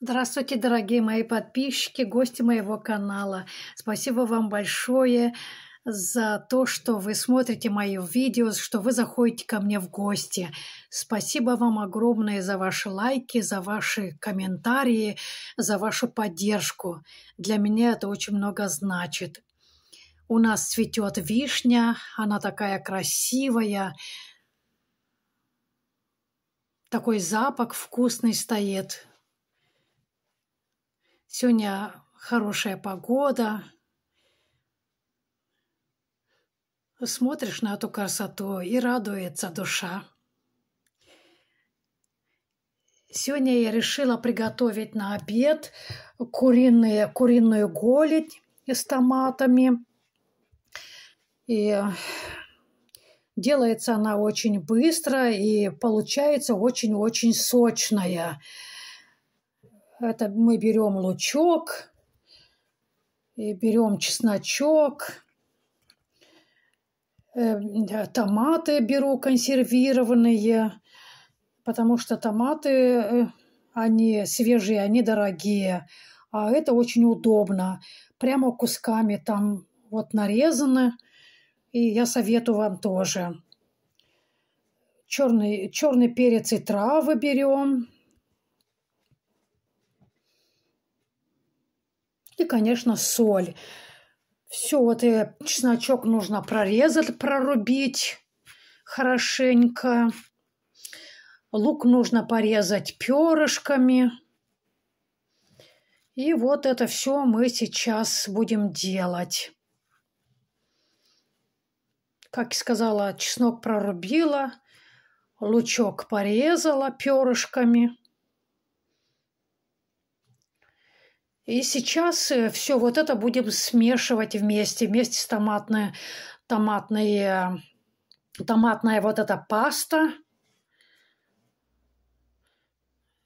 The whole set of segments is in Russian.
Здравствуйте, дорогие мои подписчики, гости моего канала. Спасибо вам большое за то, что вы смотрите мои видео, что вы заходите ко мне в гости. Спасибо вам огромное за ваши лайки, за ваши комментарии, за вашу поддержку. Для меня это очень много значит. У нас цветет вишня, она такая красивая. Такой запах вкусный стоит. Сегодня хорошая погода. Смотришь на эту красоту и радуется душа. Сегодня я решила приготовить на обед куриные, куриную голень с томатами. И делается она очень быстро и получается очень-очень сочная. Это мы берем лучок, и берем чесночок, эм, томаты беру консервированные, потому что томаты, э, они свежие, они дорогие, а это очень удобно. Прямо кусками там вот нарезаны, и я советую вам тоже. Черный, черный перец и травы берем, И, конечно, соль. Все, вот и чесночок нужно прорезать, прорубить хорошенько. Лук нужно порезать перышками. И вот это все мы сейчас будем делать. Как сказала, чеснок прорубила, лучок порезала перышками. И сейчас э, все вот это будем смешивать вместе, вместе с томатной, томатной, томатная вот эта паста.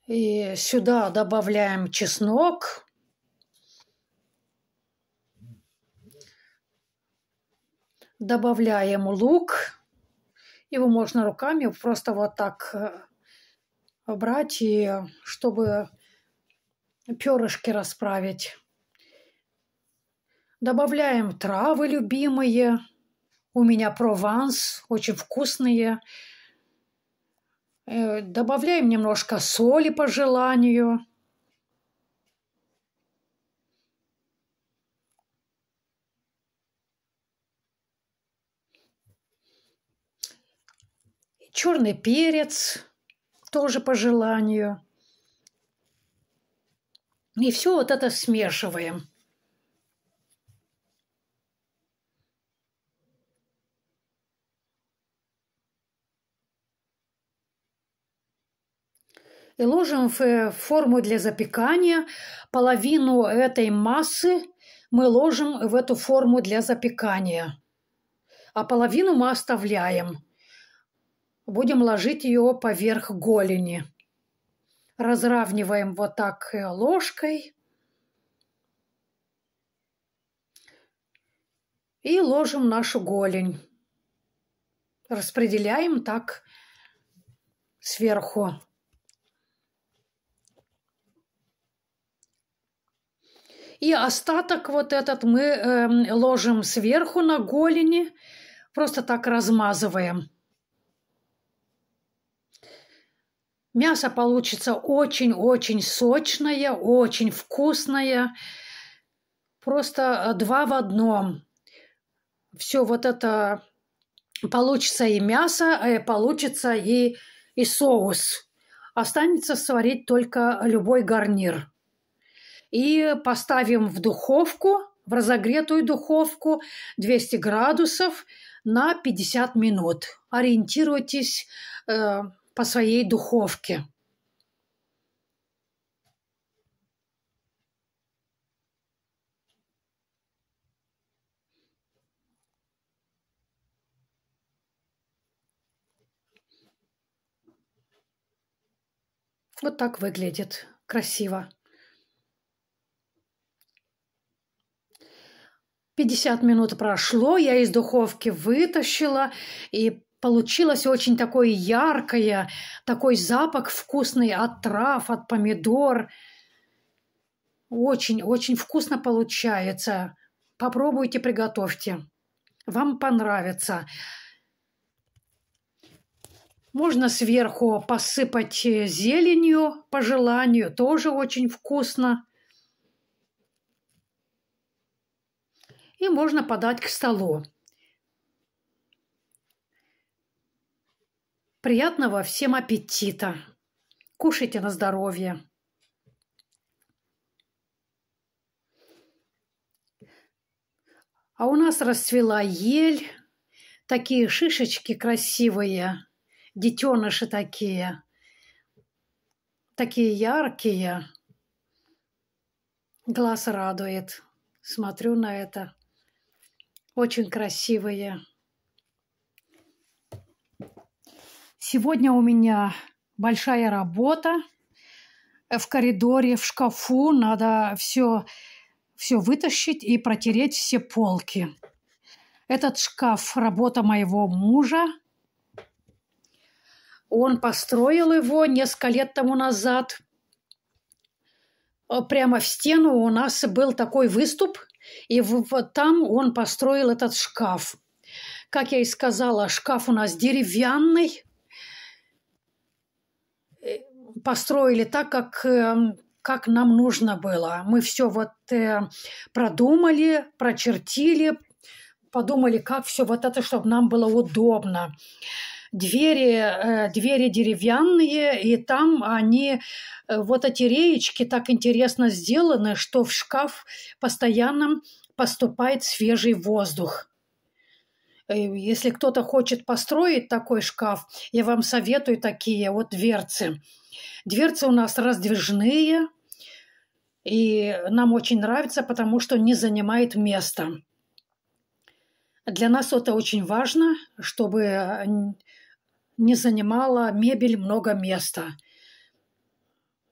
И сюда добавляем чеснок. Добавляем лук. Его можно руками просто вот так э, брать, и э, чтобы перышки расправить. Добавляем травы любимые. У меня прованс, очень вкусные. Э, добавляем немножко соли по желанию. Черный перец тоже по желанию. И все вот это смешиваем. И ложим в форму для запекания. Половину этой массы мы ложим в эту форму для запекания. А половину мы оставляем. Будем ложить ее поверх голени разравниваем вот так э, ложкой. И ложим нашу голень. Распределяем так сверху. И остаток вот этот мы э, ложим сверху на голени, просто так размазываем. Мясо получится очень-очень сочное, очень вкусное. Просто э, два в одном. Все вот это получится и мясо, э, получится и, и соус. Останется сварить только любой гарнир. И поставим в духовку, в разогретую духовку 200 градусов на 50 минут. Ориентируйтесь э, по своей духовке. Вот так выглядит красиво. 50 минут прошло, я из духовки вытащила и получилось очень такое яркое, такой запах вкусный от трав, от помидор. Очень-очень вкусно получается. Попробуйте, приготовьте. Вам понравится. Можно сверху посыпать э, зеленью по желанию. Тоже очень вкусно. И можно подать к столу. Приятного всем аппетита. Кушайте на здоровье. А у нас расцвела ель. Такие шишечки красивые. Детеныши такие. Такие яркие. Глаз радует. Смотрю на это. Очень красивые. Сегодня у меня большая работа э, в коридоре, в шкафу. Надо все, все вытащить и протереть все полки. Этот шкаф – работа моего мужа. Он построил его несколько лет тому назад. Э, прямо в стену у нас был такой выступ, и вот там он построил этот шкаф. Как я и сказала, шкаф у нас деревянный – построили так, как эм, как нам нужно было. Мы все вот э, продумали, прочертили, подумали, как все вот это, чтобы нам было удобно. Двери, э, двери деревянные, и там они, э, вот эти реечки так интересно сделаны, что в шкаф постоянно поступает свежий воздух. Э, если кто-то хочет построить такой шкаф, я вам советую такие вот дверцы. Дверцы у нас раздвижные, и нам очень нравится, потому что не занимает места. Для нас это очень важно, чтобы э, не занимала мебель много места.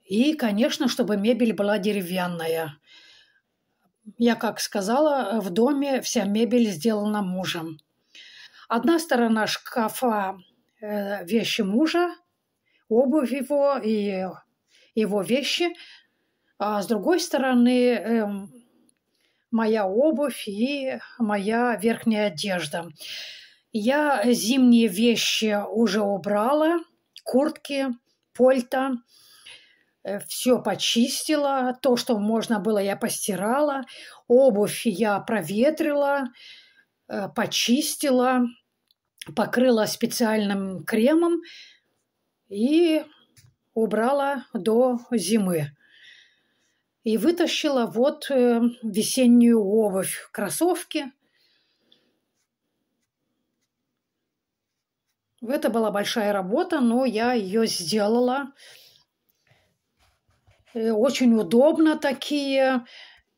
И, конечно, чтобы мебель была деревянная. Я, как сказала, э, в доме вся мебель сделана мужем. Одна сторона шкафа э, вещи мужа, обувь его и его вещи, а с другой стороны э, моя обувь и моя верхняя одежда. Я зимние вещи уже убрала, куртки, польта, э, все почистила, то, что можно было, я постирала, обувь я проветрила, э, почистила, покрыла специальным кремом и убрала до зимы. И вытащила вот э, весеннюю обувь, кроссовки. Это была большая работа, но я ее сделала. Э, очень удобно такие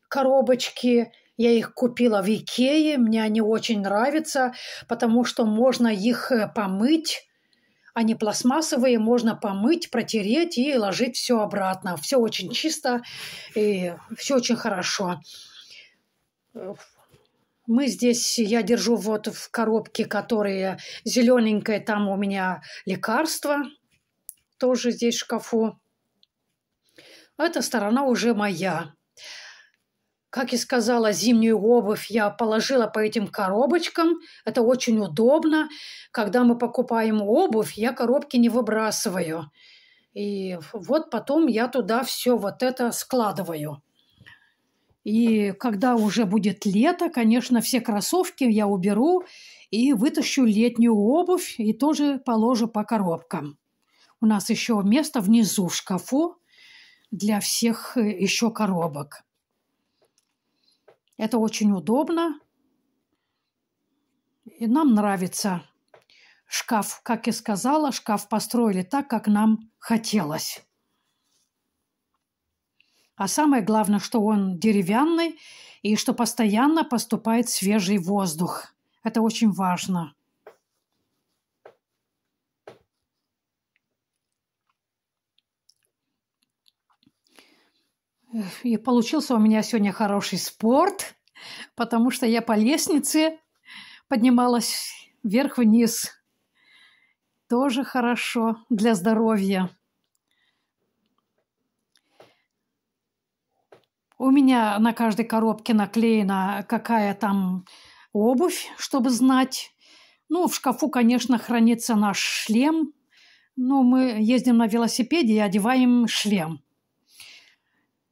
коробочки – я их купила в Икее, мне они очень нравятся, потому что можно их э, помыть, они пластмассовые, можно помыть, протереть и ложить все обратно. Все очень чисто и все очень хорошо. Мы здесь, я держу вот в коробке, которые зелененькая, там у меня лекарства, тоже здесь в шкафу. Эта сторона уже моя. Как и сказала, зимнюю обувь я положила по этим коробочкам. Это очень удобно. Когда мы покупаем обувь, я коробки не выбрасываю. И вот потом я туда все вот это складываю. И когда уже будет лето, конечно, все кроссовки я уберу и вытащу летнюю обувь и тоже положу по коробкам. У нас еще место внизу в шкафу для всех э, еще коробок. Это очень удобно. И нам нравится шкаф, как и сказала, шкаф построили так, как нам хотелось. А самое главное, что он деревянный и что постоянно поступает свежий воздух. Это очень важно. И получился у меня сегодня хороший спорт, потому что я по лестнице поднималась вверх-вниз. Тоже хорошо для здоровья. У меня на каждой коробке наклеена какая там обувь, чтобы знать. Ну, в шкафу, конечно, хранится наш шлем. но мы ездим на велосипеде и одеваем шлем.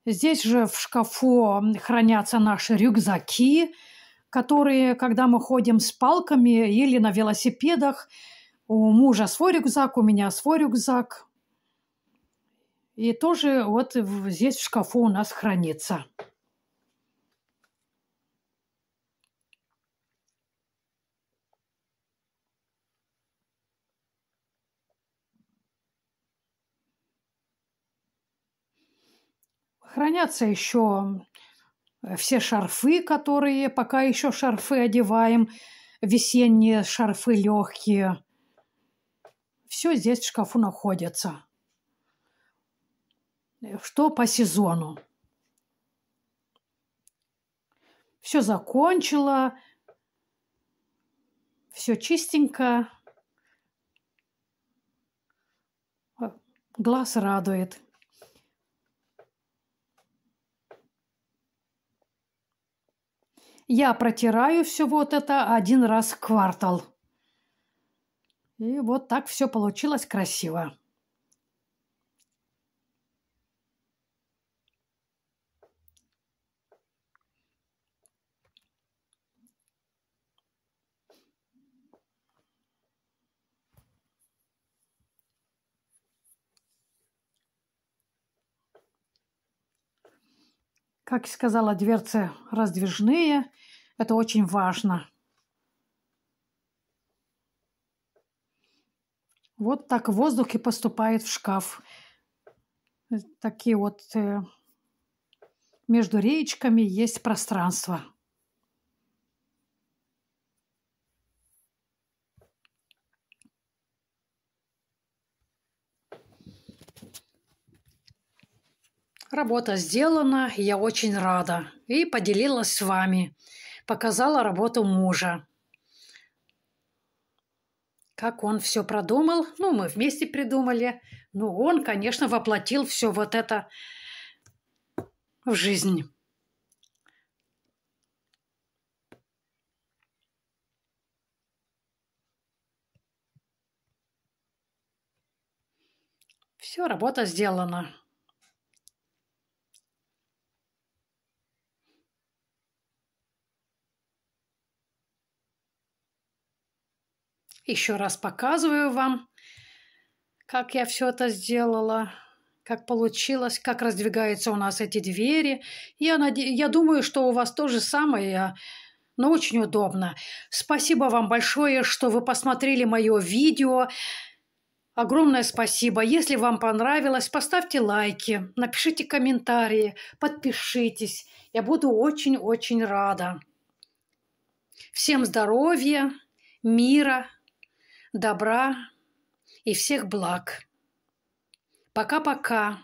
Здесь же в шкафу хранятся наши рюкзаки, которые, когда мы ходим с палками или на велосипедах, у мужа свой рюкзак, у меня свой рюкзак. И тоже вот здесь в шкафу у нас хранится. хранятся еще э, все шарфы, которые пока еще шарфы одеваем, весенние шарфы легкие. Все здесь в шкафу находится. Что по сезону. Все закончила. Все чистенько. Э, глаз радует. Я протираю все вот это один раз в квартал. И вот так все получилось красиво. Как сказала, дверцы раздвижные. Это очень важно. Вот так воздух и поступает в шкаф. Такие вот э, между речками есть пространство. Работа сделана, я очень рада. И поделилась с вами. Показала работу мужа. Как он все продумал. Ну, мы вместе придумали. Ну, он, конечно, воплотил все вот это в жизнь. Все, работа сделана. Еще раз показываю вам, как я все это сделала, как получилось, как раздвигаются у нас эти двери. Я, наде... я думаю, что у вас то же самое, но очень удобно. Спасибо вам большое, что вы посмотрели мое видео. Огромное спасибо. Если вам понравилось, поставьте лайки, напишите комментарии, подпишитесь. Я буду очень-очень рада. Всем здоровья, мира, добра и всех благ. Пока-пока.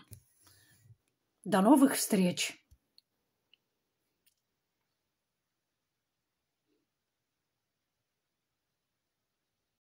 До новых встреч!